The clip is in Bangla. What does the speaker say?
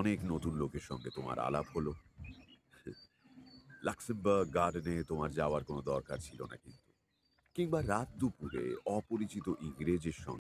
অনেক নতুন লোকের সঙ্গে তোমার আলাপ হলো লাক্সেমবার্গ গার্ডেনে তোমার যাওয়ার কোনো দরকার ছিল না কিন্তু কিংবা রাত দুপুরে অপরিচিত ইংরেজের সঙ্গে